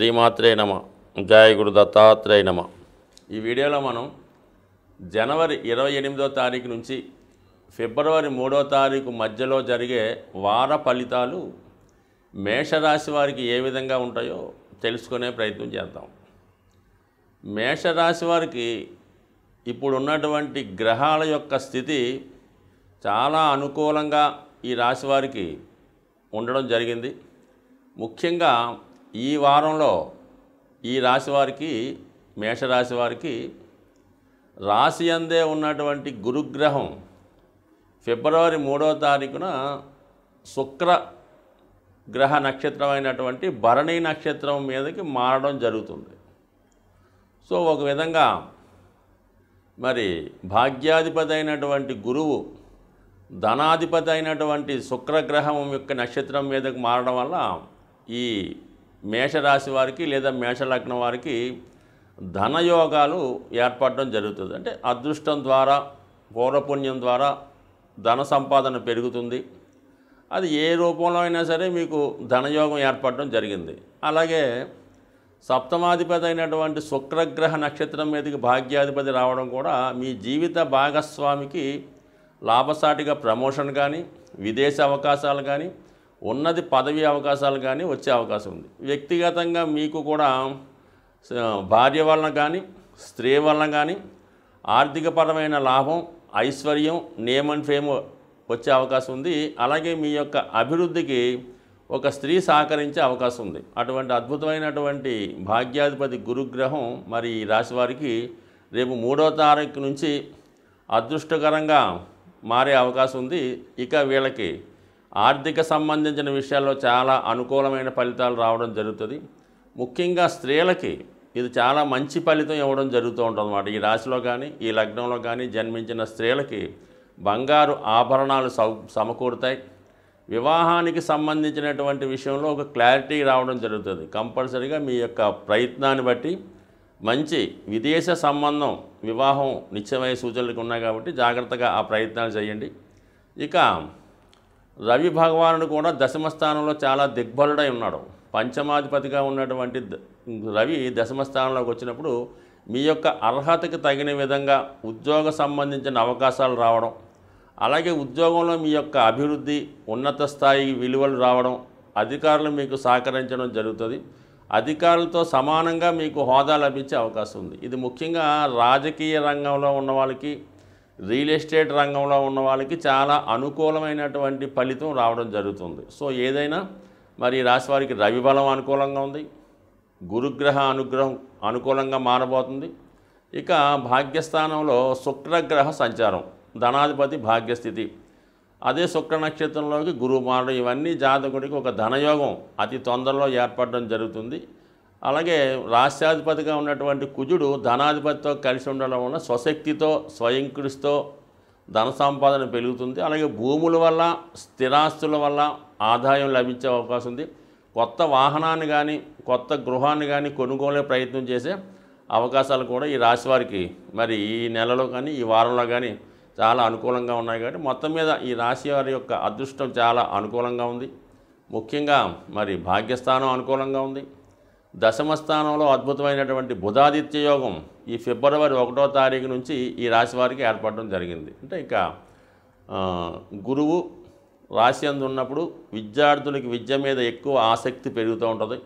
శ్రీమాత్రే నమ జయ గురు దత్తాత్రేయ నమ ఈ వీడియోలో మనం జనవరి ఇరవై ఎనిమిదో తారీఖు నుంచి ఫిబ్రవరి మూడో తారీఖు మధ్యలో జరిగే వార ఫలితాలు మేషరాశి వారికి ఏ విధంగా ఉంటాయో తెలుసుకునే ప్రయత్నం చేద్దాం మేషరాశి వారికి ఇప్పుడు ఉన్నటువంటి గ్రహాల యొక్క స్థితి చాలా అనుకూలంగా ఈ రాశి వారికి ఉండడం జరిగింది ముఖ్యంగా ఈ వారంలో ఈ రాశి వారికి మేషరాశి వారికి రాశి అందే ఉన్నటువంటి గురుగ్రహం ఫిబ్రవరి మూడో తారీఖున శుక్ర గ్రహ నక్షత్రం అయినటువంటి భరణి నక్షత్రం మీదకి మారడం జరుగుతుంది సో ఒక విధంగా మరి భాగ్యాధిపతి అయినటువంటి గురువు ధనాధిపతి అయినటువంటి శుక్రగ్రహం యొక్క నక్షత్రం మీదకి మారడం వల్ల ఈ మేషరాశి వారికి లేదా మేషలగ్నం వారికి ధనయోగాలు ఏర్పడడం జరుగుతుంది అంటే అదృష్టం ద్వారా పూర్వపుణ్యం ద్వారా ధన సంపాదన పెరుగుతుంది అది ఏ రూపంలో అయినా సరే మీకు ధనయోగం ఏర్పడడం జరిగింది అలాగే సప్తమాధిపతి అయినటువంటి శుక్రగ్రహ నక్షత్రం మీదకి భాగ్యాధిపతి రావడం కూడా మీ జీవిత భాగస్వామికి లాభసాటిగా ప్రమోషన్ కానీ విదేశ అవకాశాలు కానీ ఉన్నది పదవి అవకాశాలు కానీ వచ్చే అవకాశం ఉంది వ్యక్తిగతంగా మీకు కూడా భార్య వలన కానీ స్త్రీ వలన కానీ ఆర్థికపరమైన లాభం ఐశ్వర్యం నేమ్ అండ్ ఫేమ్ వచ్చే అవకాశం ఉంది అలాగే మీ యొక్క అభివృద్ధికి ఒక స్త్రీ సహకరించే అవకాశం ఉంది అటువంటి అద్భుతమైనటువంటి భాగ్యాధిపతి గురుగ్రహం మరి రాశి వారికి రేపు మూడవ తారీఖు నుంచి అదృష్టకరంగా మారే అవకాశం ఉంది ఇక వీళ్ళకి ఆర్థిక సంబంధించిన విషయాల్లో చాలా అనుకూలమైన ఫలితాలు రావడం జరుగుతుంది ముఖ్యంగా స్త్రీలకి ఇది చాలా మంచి ఫలితం ఇవ్వడం జరుగుతూ ఉంటుంది ఈ రాశిలో కానీ ఈ లగ్నంలో కానీ జన్మించిన స్త్రీలకి బంగారు ఆభరణాలు సమకూరుతాయి వివాహానికి సంబంధించినటువంటి విషయంలో ఒక క్లారిటీ రావడం జరుగుతుంది కంపల్సరీగా మీ యొక్క ప్రయత్నాన్ని బట్టి మంచి విదేశ సంబంధం వివాహం నిత్యమయ్యే సూచనలకు ఉన్నాయి కాబట్టి జాగ్రత్తగా ఆ ప్రయత్నాలు చేయండి ఇక రవి భగవానుడు కూడా దశమ స్థానంలో చాలా దిగ్బలుడై ఉన్నాడు పంచమాధిపతిగా ఉన్నటువంటి రవి దశమ స్థానంలోకి వచ్చినప్పుడు మీ యొక్క అర్హతకి తగిన విధంగా ఉద్యోగ సంబంధించిన అవకాశాలు రావడం అలాగే ఉద్యోగంలో మీ యొక్క అభివృద్ధి ఉన్నత స్థాయి విలువలు రావడం అధికారులు మీకు సహకరించడం జరుగుతుంది అధికారులతో సమానంగా మీకు హోదా లభించే అవకాశం ఉంది ఇది ముఖ్యంగా రాజకీయ రంగంలో ఉన్న వాళ్ళకి రియల్ ఎస్టేట్ రంగంలో ఉన్న వాళ్ళకి చాలా అనుకూలమైనటువంటి ఫలితం రావడం జరుగుతుంది సో ఏదైనా మరి రాశి వారికి రవి బలం అనుకూలంగా ఉంది గురుగ్రహ అనుగ్రహం అనుకూలంగా మారబోతుంది ఇక భాగ్యస్థానంలో శుక్రగ్రహ సంచారం ధనాధిపతి భాగ్యస్థితి అదే శుక్ర నక్షత్రంలోకి గురువు మారడం ఇవన్నీ జాతకుడికి ఒక ధనయోగం అతి తొందరలో ఏర్పడడం జరుగుతుంది అలాగే రాష్ట్రాధిపతిగా ఉన్నటువంటి కుజుడు ధనాధిపతితో కలిసి ఉండడం వల్ల స్వశక్తితో స్వయంకృషితో ధన సంపాదన పెరుగుతుంది అలాగే భూముల వల్ల స్థిరాస్తుల వల్ల ఆదాయం లభించే అవకాశం ఉంది కొత్త వాహనాన్ని కానీ కొత్త గృహాన్ని కానీ కొనుగోలే ప్రయత్నం చేసే అవకాశాలు కూడా ఈ రాశి వారికి మరి ఈ నెలలో కానీ ఈ వారంలో కానీ చాలా అనుకూలంగా ఉన్నాయి కాబట్టి మొత్తం మీద ఈ రాశి వారి యొక్క అదృష్టం చాలా అనుకూలంగా ఉంది ముఖ్యంగా మరి భాగ్యస్థానం అనుకూలంగా ఉంది దశమ స్థానంలో అద్భుతమైనటువంటి బుధాదిత్య యోగం ఈ ఫిబ్రవరి ఒకటో తారీఖు నుంచి ఈ రాశి వారికి ఏర్పడడం జరిగింది అంటే ఇక గురువు రాశి అందు ఉన్నప్పుడు విద్యార్థులకి విద్య మీద ఎక్కువ ఆసక్తి పెరుగుతూ ఉంటుంది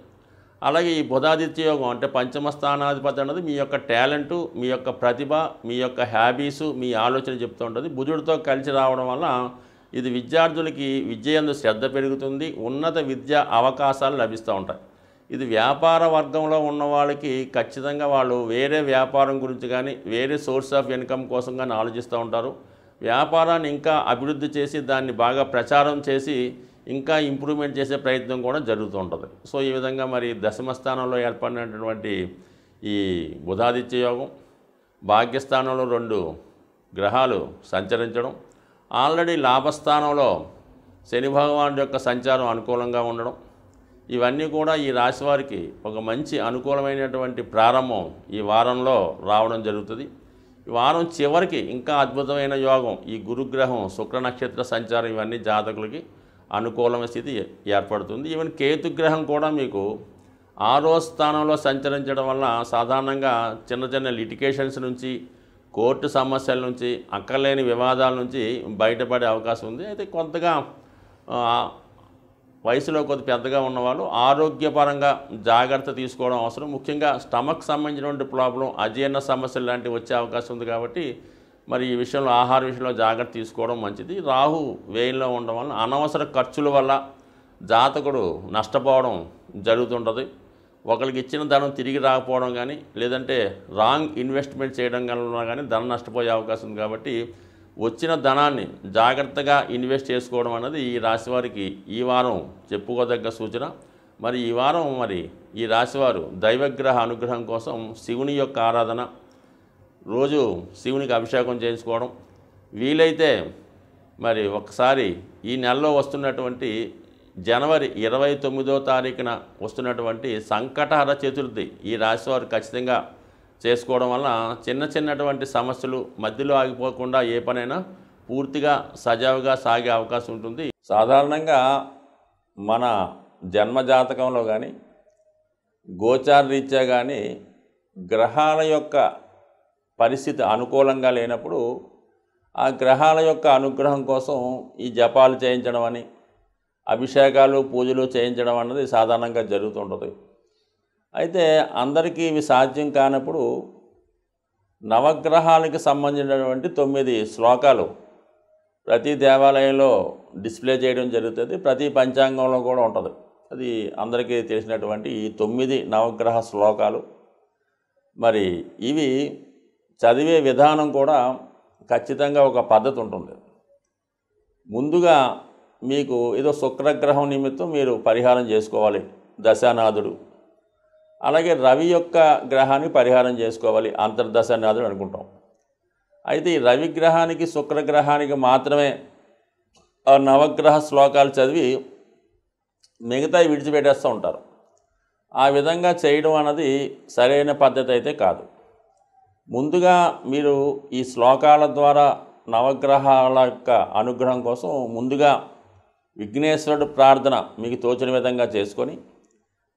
అలాగే ఈ బుధాదిత్య యోగం అంటే పంచమ స్థానాధిపతి అన్నది మీ యొక్క టాలెంటు మీ యొక్క ప్రతిభ మీ యొక్క హ్యాబీసు మీ ఆలోచన చెప్తూ ఉంటుంది బుధుడితో కలిసి రావడం వల్ల ఇది విద్యార్థులకి విద్య శ్రద్ధ పెరుగుతుంది ఉన్నత విద్య అవకాశాలు లభిస్తూ ఉంటాయి ఇది వ్యాపార వర్గంలో ఉన్న వాళ్ళకి ఖచ్చితంగా వాళ్ళు వేరే వ్యాపారం గురించి కానీ వేరే సోర్స్ ఆఫ్ ఇన్కమ్ కోసం కానీ ఆలోచిస్తూ ఉంటారు వ్యాపారాన్ని ఇంకా అభివృద్ధి చేసి దాన్ని బాగా ప్రచారం చేసి ఇంకా ఇంప్రూవ్మెంట్ చేసే ప్రయత్నం కూడా జరుగుతూ ఉంటుంది సో ఈ విధంగా మరి దశమ స్థానంలో ఏర్పడినటువంటి ఈ బుధాదిత్య యోగం భాగ్యస్థానంలో రెండు గ్రహాలు సంచరించడం ఆల్రెడీ లాభస్థానంలో శని భగవానుడి యొక్క సంచారం అనుకూలంగా ఉండడం ఇవన్నీ కూడా ఈ రాశి వారికి ఒక మంచి అనుకూలమైనటువంటి ప్రారంభం ఈ వారంలో రావడం జరుగుతుంది ఈ వారం చివరికి ఇంకా అద్భుతమైన యోగం ఈ గురుగ్రహం శుక్ర నక్షత్ర సంచారం ఇవన్నీ జాతకులకి అనుకూలమైన స్థితి ఏర్పడుతుంది ఈవెన్ కేతుగ్రహం కూడా మీకు ఆరో స్థానంలో సంచరించడం వల్ల సాధారణంగా చిన్న చిన్న లిటికేషన్స్ నుంచి కోర్టు సమస్యల నుంచి అక్కర్లేని వివాదాల నుంచి బయటపడే అవకాశం ఉంది అయితే కొంతగా వయసులో కొద్ది పెద్దగా ఉన్నవాళ్ళు ఆరోగ్యపరంగా జాగ్రత్త తీసుకోవడం అవసరం ముఖ్యంగా స్టమక్ సంబంధించినటువంటి ప్రాబ్లం అజీర్ణ సమస్యలు లాంటివి వచ్చే అవకాశం ఉంది కాబట్టి మరి ఈ విషయంలో ఆహార విషయంలో జాగ్రత్త తీసుకోవడం మంచిది రాహు వేయంలో ఉండడం వల్ల అనవసర ఖర్చుల వల్ల జాతకుడు నష్టపోవడం జరుగుతుంటుంది ఒకరికి ఇచ్చిన ధనం తిరిగి రాకపోవడం కానీ లేదంటే రాంగ్ ఇన్వెస్ట్మెంట్ చేయడం వల్ల కానీ ధనం నష్టపోయే అవకాశం ఉంది కాబట్టి వచ్చిన ధనాన్ని జాగ్రత్తగా ఇన్వెస్ట్ చేసుకోవడం అన్నది ఈ రాశివారికి ఈ వారం చెప్పుకోదగ్గ సూచన మరి ఈ వారం మరి ఈ రాశివారు దైవగ్రహ అనుగ్రహం కోసం శివుని యొక్క ఆరాధన రోజు శివునికి అభిషేకం చేయించుకోవడం వీలైతే మరి ఒకసారి ఈ నెలలో వస్తున్నటువంటి జనవరి ఇరవై తొమ్మిదో తారీఖున వస్తున్నటువంటి సంకటహర చతుర్థి ఈ రాశివారు ఖచ్చితంగా చేసుకోవడం వల్ల చిన్న చిన్నటువంటి సమస్యలు మధ్యలో ఆగిపోకుండా ఏ పనైనా పూర్తిగా సజావుగా సాగే అవకాశం ఉంటుంది సాధారణంగా మన జన్మజాతకంలో కానీ గోచార రీత్యా కానీ గ్రహాల యొక్క పరిస్థితి అనుకూలంగా లేనప్పుడు ఆ గ్రహాల యొక్క అనుగ్రహం కోసం ఈ జపాలు చేయించడం అని అభిషేకాలు పూజలు చేయించడం అన్నది సాధారణంగా జరుగుతుంటుంది అయితే అందరికీ ఇవి సాధ్యం కానప్పుడు నవగ్రహాలకి సంబంధించినటువంటి తొమ్మిది శ్లోకాలు ప్రతి దేవాలయంలో డిస్ప్లే చేయడం జరుగుతుంది ప్రతి పంచాంగంలో కూడా ఉంటుంది అది అందరికీ తెలిసినటువంటి ఈ తొమ్మిది నవగ్రహ శ్లోకాలు మరి ఇవి చదివే విధానం కూడా ఖచ్చితంగా ఒక పద్ధతి ఉంటుంది ముందుగా మీకు ఏదో శుక్రగ్రహం నిమిత్తం మీరు పరిహారం చేసుకోవాలి దశానాథుడు అలాగే రవి యొక్క గ్రహాన్ని పరిహారం చేసుకోవాలి అంతర్దశ నాథుడు అనుకుంటాం అయితే ఈ రవి గ్రహానికి శుక్రగ్రహానికి మాత్రమే నవగ్రహ శ్లోకాలు చదివి మిగతా విడిచిపెట్టేస్తూ ఉంటారు ఆ విధంగా చేయడం అన్నది సరైన పద్ధతి అయితే కాదు ముందుగా మీరు ఈ శ్లోకాల ద్వారా నవగ్రహాల యొక్క అనుగ్రహం కోసం ముందుగా విఘ్నేశ్వరుడు ప్రార్థన మీకు తోచిన విధంగా చేసుకొని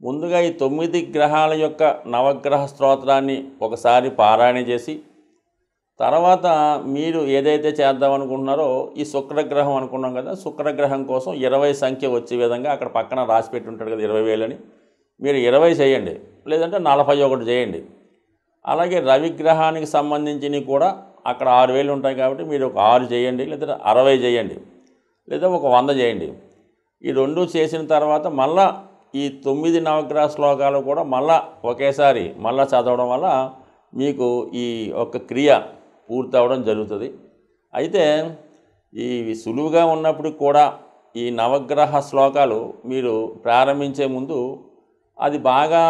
ముందుగా ఈ తొమ్మిది గ్రహాల యొక్క నవగ్రహ స్తోత్రాన్ని ఒకసారి పారాయణ చేసి తర్వాత మీరు ఏదైతే చేద్దాం అనుకుంటున్నారో ఈ శుక్రగ్రహం అనుకున్నాం కదా శుక్రగ్రహం కోసం ఇరవై సంఖ్య వచ్చే విధంగా అక్కడ పక్కన రాసి పెట్టి ఉంటాడు కదా ఇరవై వేలని మీరు ఇరవై చేయండి లేదంటే నలభై ఒకటి చేయండి అలాగే రవిగ్రహానికి సంబంధించినవి కూడా అక్కడ ఆరు వేలు ఉంటాయి కాబట్టి మీరు ఒక ఆరు చేయండి లేదంటే అరవై చేయండి లేదా ఒక వంద చేయండి ఈ రెండు చేసిన తర్వాత మళ్ళా ఈ తొమ్మిది నవగ్రహ శ్లోకాలు కూడా మళ్ళా ఒకేసారి మళ్ళా చదవడం వల్ల మీకు ఈ ఒక క్రియ పూర్తవడం జరుగుతుంది అయితే ఈ సులువుగా ఉన్నప్పుడు కూడా ఈ నవగ్రహ శ్లోకాలు మీరు ప్రారంభించే ముందు అది బాగా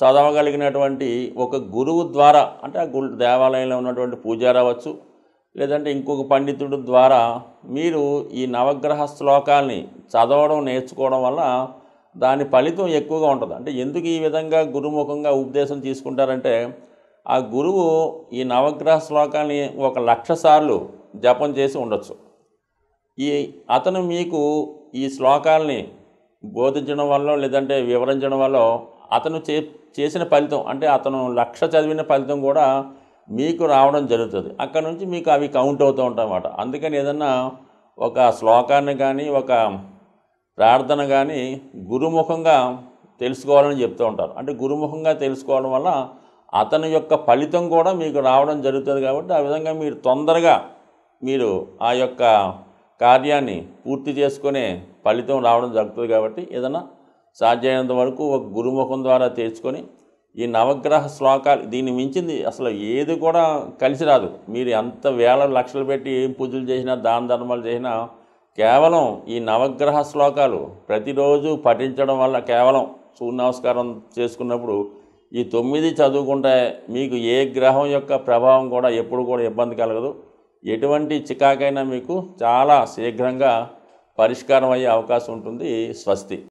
చదవగలిగినటువంటి ఒక గురువు ద్వారా అంటే ఆ గురు దేవాలయంలో ఉన్నటువంటి పూజారి అవ్వచ్చు లేదంటే ఇంకొక పండితుడు ద్వారా మీరు ఈ నవగ్రహ శ్లోకాల్ని చదవడం నేర్చుకోవడం వల్ల దాని ఫలితం ఎక్కువగా ఉంటుంది అంటే ఎందుకు ఈ విధంగా గురుముఖంగా ఉపదేశం తీసుకుంటారంటే ఆ గురువు ఈ నవగ్రహ శ్లోకాన్ని ఒక లక్ష సార్లు జపం చేసి ఉండొచ్చు ఈ అతను మీకు ఈ శ్లోకాల్ని బోధించడం వల్ల లేదంటే వివరించడం వల్ల అతను చే చేసిన ఫలితం అంటే అతను లక్ష చదివిన ఫలితం కూడా మీకు రావడం జరుగుతుంది అక్కడ నుంచి మీకు అవి కౌంట్ అవుతూ ఉంటాయి అన్నమాట అందుకని ఏదన్నా ఒక శ్లోకాన్ని కానీ ఒక ప్రార్థన కానీ గురుముఖంగా తెలుసుకోవాలని చెప్తూ ఉంటారు అంటే గురుముఖంగా తెలుసుకోవడం వల్ల అతని యొక్క ఫలితం కూడా మీకు రావడం జరుగుతుంది కాబట్టి ఆ విధంగా మీరు తొందరగా మీరు ఆ యొక్క కార్యాన్ని పూర్తి చేసుకునే ఫలితం రావడం జరుగుతుంది కాబట్టి ఏదైనా సాధ్యమైనంత వరకు ఒక గురుముఖం ద్వారా తెలుసుకొని ఈ నవగ్రహ శ్లోకాలు దీన్ని మించింది అసలు ఏది కూడా కలిసి రాదు మీరు ఎంత వేల లక్షలు పెట్టి ఏం పూజలు చేసినా దాన ధర్మాలు చేసినా కేవలం ఈ నవగ్రహ శ్లోకాలు ప్రతిరోజు పఠించడం వల్ల కేవలం సూర్య నమస్కారం చేసుకున్నప్పుడు ఈ తొమ్మిది చదువుకుంటే మీకు ఏ గ్రహం యొక్క ప్రభావం కూడా ఎప్పుడు కూడా ఇబ్బంది కలగదు ఎటువంటి చికాకైనా మీకు చాలా శీఘ్రంగా పరిష్కారం అయ్యే అవకాశం ఉంటుంది స్వస్తి